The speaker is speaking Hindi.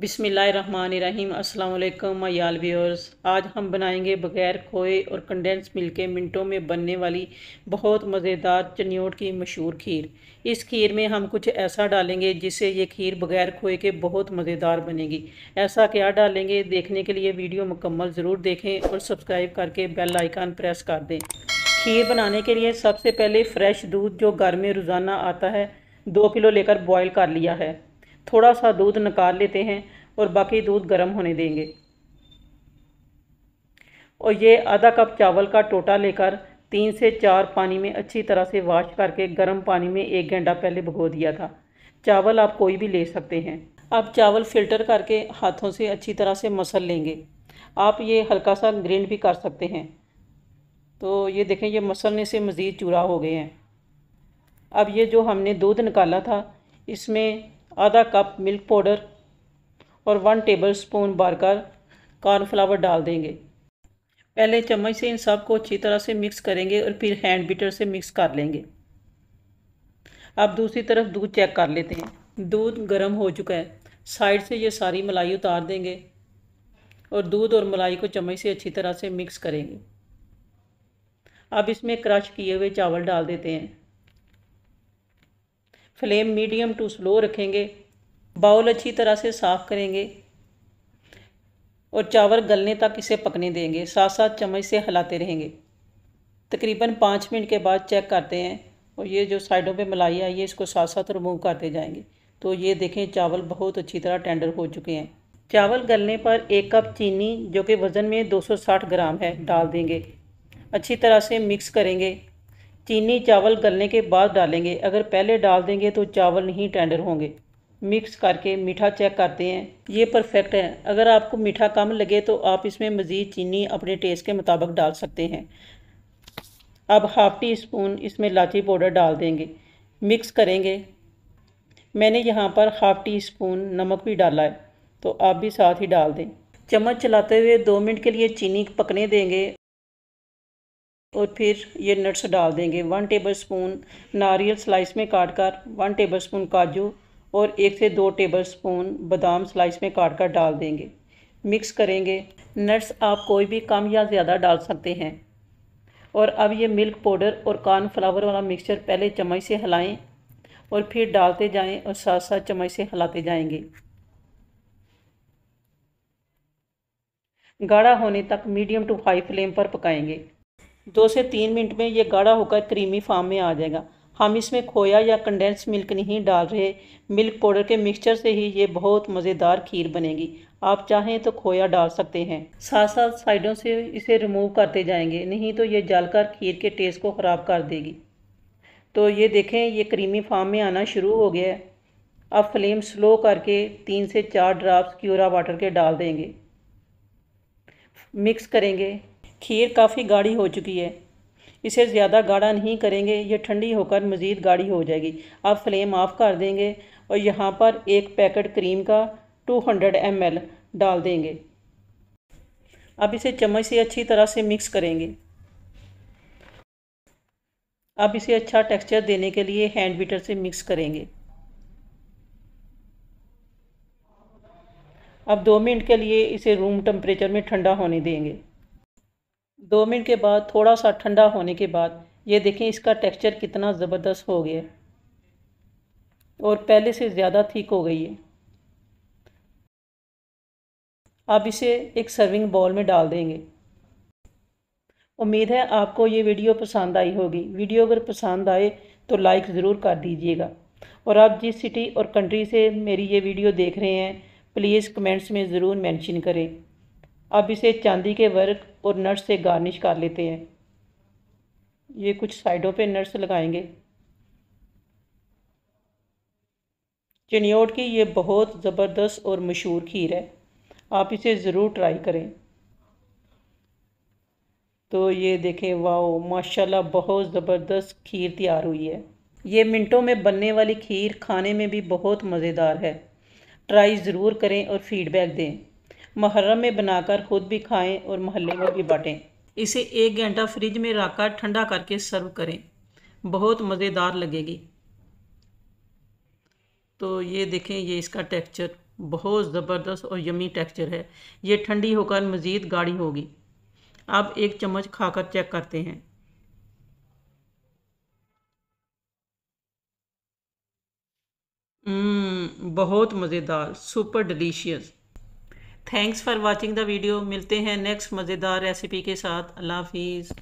बिसमीम् अल्लाम याल व्यूअर्स आज हम बनाएंगे बग़ैर खोए और कंडेंस मिल्क के मिनटों में बनने वाली बहुत मज़ेदार चनियोट की मशहूर खीर इस खीर में हम कुछ ऐसा डालेंगे जिससे ये खीर बग़ैर खोए के बहुत मज़ेदार बनेगी ऐसा क्या डालेंगे देखने के लिए वीडियो मुकम्मल ज़रूर देखें और सब्सक्राइब करके बेल आइकान प्रेस कर दें खीर बनाने के लिए सबसे पहले फ़्रेश दूध जो घर में रोज़ाना आता है दो किलो लेकर बॉयल कर लिया है थोड़ा सा दूध निकाल लेते हैं और बाकी दूध गर्म होने देंगे और ये आधा कप चावल का टोटा लेकर तीन से चार पानी में अच्छी तरह से वाश करके गर्म पानी में एक घंटा पहले भिगो दिया था चावल आप कोई भी ले सकते हैं आप चावल फ़िल्टर करके हाथों से अच्छी तरह से मसल लेंगे आप ये हल्का सा ग्रेंड भी कर सकते हैं तो ये देखें ये मसलने से मज़ीद चूरा हो गए हैं अब ये जो हमने दूध निकाला था इसमें आधा कप मिल्क पाउडर और वन टेबल स्पून बारकर कॉर्नफ्लावर डाल देंगे पहले चम्मच से इन सब को अच्छी तरह से मिक्स करेंगे और फिर हैंड बीटर से मिक्स कर लेंगे अब दूसरी तरफ दूध चेक कर लेते हैं दूध गर्म हो चुका है साइड से ये सारी मलाई उतार देंगे और दूध और मलाई को चम्मच से अच्छी तरह से मिक्स करेंगे अब इसमें क्रश किए हुए चावल डाल देते हैं फ्लेम मीडियम टू स्लो रखेंगे बाउल अच्छी तरह से साफ़ करेंगे और चावल गलने तक इसे पकने देंगे साथ साथ चम्मच से हिलाते रहेंगे तकरीबन पाँच मिनट के बाद चेक करते हैं और ये जो साइडों पे मलाई आई है इसको साथ साथ रिमूव करते जाएंगे तो ये देखें चावल बहुत अच्छी तरह टेंडर हो चुके हैं चावल गलने पर एक कप चीनी जो कि वज़न में 260 ग्राम है डाल देंगे अच्छी तरह से मिक्स करेंगे चीनी चावल गलने के बाद डालेंगे अगर पहले डाल देंगे तो चावल नहीं टेंडर होंगे मिक्स करके मीठा चेक करते हैं ये परफेक्ट है अगर आपको मीठा कम लगे तो आप इसमें मज़ीद चीनी अपने टेस्ट के मुताबिक डाल सकते हैं अब हाफ़ टी स्पून इसमें इलाची पाउडर डाल देंगे मिक्स करेंगे मैंने यहाँ पर हाफ़ टी स्पून नमक भी डाला है तो आप भी साथ ही डाल दें चम्मच चलाते हुए दो मिनट के लिए चीनी पकने देंगे और फिर ये नट्स डाल देंगे वन टेबल स्पून नारियल स्लाइस में काट कर वन टेबल स्पून काजू और एक से दो टेबल स्पून बादाम स्लाइस में काट कर डाल देंगे मिक्स करेंगे नट्स आप कोई भी कम या ज़्यादा डाल सकते हैं और अब ये मिल्क पाउडर और कॉर्नफ्लावर वाला मिक्सचर पहले चम्मच से हिलाएं और फिर डालते जाएं और साथ साथ चम्मच से हिलाते जाएंगे गाढ़ा होने तक मीडियम टू हाई फ्लेम पर पकाएंगे दो से तीन मिनट में ये गाढ़ा होकर क्रीमी फार्म में आ जाएगा हम इसमें खोया या कंडेंस मिल्क नहीं डाल रहे मिल्क पाउडर के मिक्सचर से ही ये बहुत मज़ेदार खीर बनेगी आप चाहें तो खोया डाल सकते हैं साथ साथ साइडों से इसे रिमूव करते जाएंगे नहीं तो ये जलकर खीर के टेस्ट को ख़राब कर देगी तो ये देखें ये क्रीमी फार्म में आना शुरू हो गया है अब फ्लेम स्लो करके तीन से चार ड्राप्स क्यूरा वाटर के डाल देंगे मिक्स करेंगे खीर काफ़ी गाढ़ी हो चुकी है इसे ज़्यादा गाढ़ा नहीं करेंगे ये ठंडी होकर मज़ीद गाढ़ी हो जाएगी आप फ्लेम ऑफ़ कर देंगे और यहाँ पर एक पैकेट क्रीम का 200 हंड्रेड डाल देंगे अब इसे चम्मच से अच्छी तरह से मिक्स करेंगे अब इसे अच्छा टेक्सचर देने के लिए हैंड बीटर से मिक्स करेंगे अब दो मिनट के लिए इसे रूम टेम्परेचर में ठंडा होने देंगे दो मिनट के बाद थोड़ा सा ठंडा होने के बाद ये देखें इसका टेक्सचर कितना ज़बरदस्त हो गया और पहले से ज़्यादा ठीक हो गई है आप इसे एक सर्विंग बॉल में डाल देंगे उम्मीद है आपको ये वीडियो पसंद आई होगी वीडियो अगर पसंद आए तो लाइक ज़रूर कर दीजिएगा और आप जिस सिटी और कंट्री से मेरी ये वीडियो देख रहे हैं प्लीज़ कमेंट्स में ज़रूर मेंशन करें अब इसे चांदी के वर्क और नर्स से गार्निश कर लेते हैं ये कुछ साइडों पे नट्स लगाएंगे चनियोट की ये बहुत ज़बरदस्त और मशहूर खीर है आप इसे ज़रूर ट्राई करें तो ये देखें वाओ माशाल्लाह बहुत ज़बरदस्त खीर तैयार हुई है ये मिनटों में बनने वाली खीर खाने में भी बहुत मज़ेदार है ट्राई ज़रूर करें और फीडबैक दें मुहर्रम में बनाकर खुद भी खाएं और महल्ले में भी बाँटें इसे एक घंटा फ्रिज में रखकर ठंडा करके सर्व करें बहुत मज़ेदार लगेगी तो ये देखें ये इसका टेक्सचर बहुत ज़बरदस्त और यमी टेक्सचर है ये ठंडी होकर मज़ीद गाढ़ी होगी आप एक चम्मच खाकर चेक करते हैं हम्म, बहुत मज़ेदार super delicious thanks for watching the video मिलते हैं नेक्स्ट मज़ेदार रेसिपी के साथ अल्लाह हाफिज़